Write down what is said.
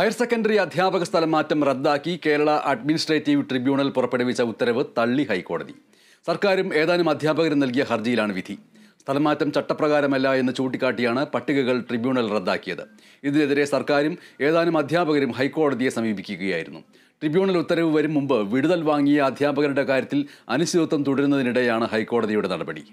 higher secondary അധ്യാപക സ്ഥലമാറ്റം റദ്ദാക്കി Kerala administrative tribunal പുറപ്പെടുവിച്ച ഉത്തരവ് തള്ളി ഹൈക്കോടതി സർക്കാരും ഏതാനും അധ്യാപകരും നൽകിയ ഹർജിയിലാണ് വിധി സ്ഥലമാറ്റം ചട്ടപ്രകാരമല്ല എന്ന് ചൂണ്ടിക്കാട്ടിയാണ് പട്ടികകൾ ട്രിബ്യൂണൽ റദ്ദാക്കിയത് ഇതിനെതിരെ സർക്കാരും ഏതാനും അധ്യാപകരും ഹൈക്കോടതിയെ സമീപിക്കുകയായിരുന്നു ട്രിബ്യൂണൽ ഉത്തരവ് വരും മുമ്പ് വിടുതൽ വാങ്ങിയ അധ്യാപകരുടെ കാര്യത്തിൽ അനിശ്ചിതത്വം തുടരുന്നതിനിടെയാണ് ഹൈക്കോടതിയുടെ നടപടി